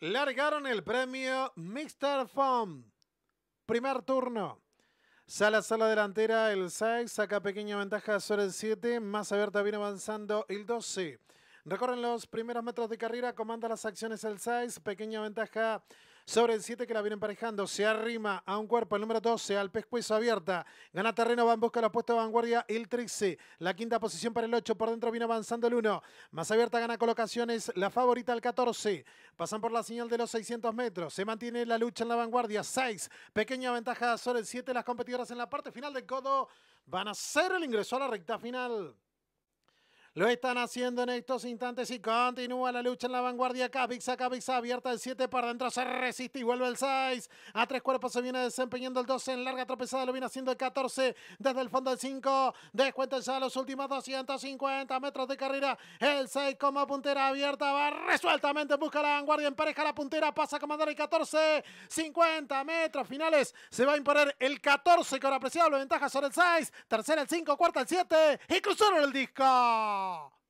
Largaron el premio Mr. Foam. Primer turno. Sala, sala delantera, el 6, saca pequeña ventaja sobre el 7, más abierta viene avanzando el 12. Recorren los primeros metros de carrera, comanda las acciones el 6, pequeña ventaja sobre el 7 que la viene emparejando. Se arrima a un cuerpo, el número 12, al pescuezo abierta. Gana terreno, va en busca de la puesta de vanguardia el 13. La quinta posición para el 8, por dentro viene avanzando el 1. Más abierta gana colocaciones, la favorita el 14. Pasan por la señal de los 600 metros. Se mantiene la lucha en la vanguardia. 6, pequeña ventaja sobre el 7. Las competidoras en la parte final del codo van a hacer el ingreso a la recta final. Lo están haciendo en estos instantes y continúa la lucha en la vanguardia. acá, Cabixa abierta el 7 para adentro. Se resiste y vuelve el 6. A tres cuerpos se viene desempeñando el 12. En larga tropezada lo viene haciendo el 14. Desde el fondo el 5. Descuenta a los últimos 250 metros de carrera. El 6 como puntera abierta. Va resueltamente. Busca la vanguardia. Empareja la puntera. Pasa a comandar el 14. 50 metros finales. Se va a imponer el 14 con apreciable ventaja sobre el 6. Tercera el 5. Cuarta el 7. Y cruzaron el disco. law